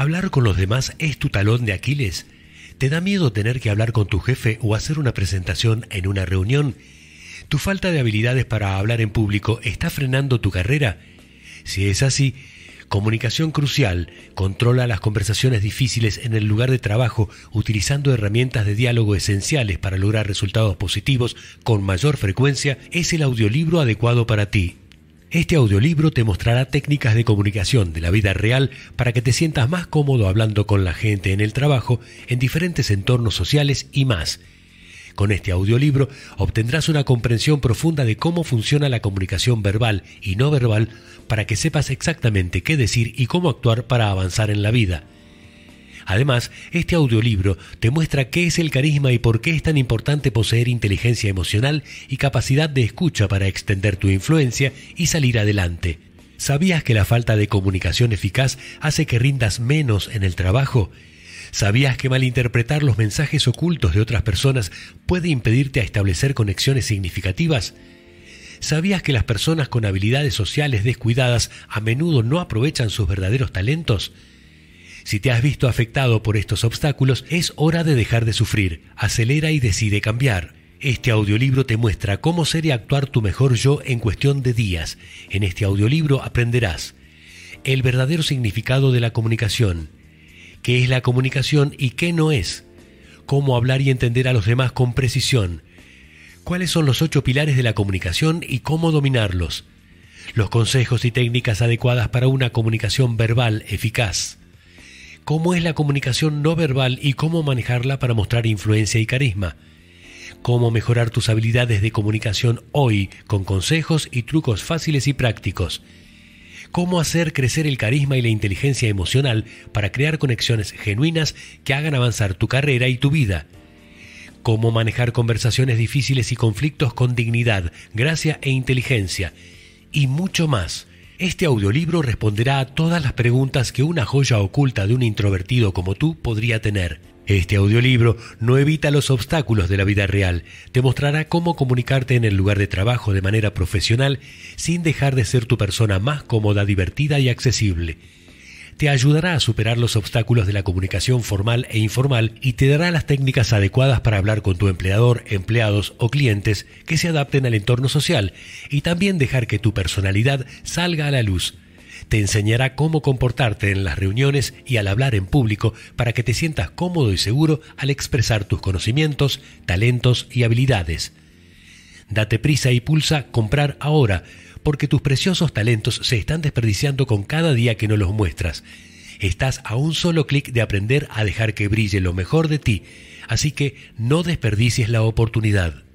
¿Hablar con los demás es tu talón de Aquiles? ¿Te da miedo tener que hablar con tu jefe o hacer una presentación en una reunión? ¿Tu falta de habilidades para hablar en público está frenando tu carrera? Si es así, Comunicación Crucial controla las conversaciones difíciles en el lugar de trabajo utilizando herramientas de diálogo esenciales para lograr resultados positivos con mayor frecuencia. Es el audiolibro adecuado para ti. Este audiolibro te mostrará técnicas de comunicación de la vida real para que te sientas más cómodo hablando con la gente en el trabajo, en diferentes entornos sociales y más. Con este audiolibro obtendrás una comprensión profunda de cómo funciona la comunicación verbal y no verbal para que sepas exactamente qué decir y cómo actuar para avanzar en la vida. Además, este audiolibro te muestra qué es el carisma y por qué es tan importante poseer inteligencia emocional y capacidad de escucha para extender tu influencia y salir adelante. ¿Sabías que la falta de comunicación eficaz hace que rindas menos en el trabajo? ¿Sabías que malinterpretar los mensajes ocultos de otras personas puede impedirte a establecer conexiones significativas? ¿Sabías que las personas con habilidades sociales descuidadas a menudo no aprovechan sus verdaderos talentos? Si te has visto afectado por estos obstáculos, es hora de dejar de sufrir. Acelera y decide cambiar. Este audiolibro te muestra cómo ser y actuar tu mejor yo en cuestión de días. En este audiolibro aprenderás el verdadero significado de la comunicación, qué es la comunicación y qué no es, cómo hablar y entender a los demás con precisión, cuáles son los ocho pilares de la comunicación y cómo dominarlos, los consejos y técnicas adecuadas para una comunicación verbal eficaz cómo es la comunicación no verbal y cómo manejarla para mostrar influencia y carisma. Cómo mejorar tus habilidades de comunicación hoy con consejos y trucos fáciles y prácticos. Cómo hacer crecer el carisma y la inteligencia emocional para crear conexiones genuinas que hagan avanzar tu carrera y tu vida. Cómo manejar conversaciones difíciles y conflictos con dignidad, gracia e inteligencia. Y mucho más. Este audiolibro responderá a todas las preguntas que una joya oculta de un introvertido como tú podría tener. Este audiolibro no evita los obstáculos de la vida real, te mostrará cómo comunicarte en el lugar de trabajo de manera profesional sin dejar de ser tu persona más cómoda, divertida y accesible te ayudará a superar los obstáculos de la comunicación formal e informal y te dará las técnicas adecuadas para hablar con tu empleador, empleados o clientes que se adapten al entorno social y también dejar que tu personalidad salga a la luz. Te enseñará cómo comportarte en las reuniones y al hablar en público para que te sientas cómodo y seguro al expresar tus conocimientos, talentos y habilidades Date prisa y pulsa comprar ahora, porque tus preciosos talentos se están desperdiciando con cada día que no los muestras. Estás a un solo clic de aprender a dejar que brille lo mejor de ti, así que no desperdicies la oportunidad.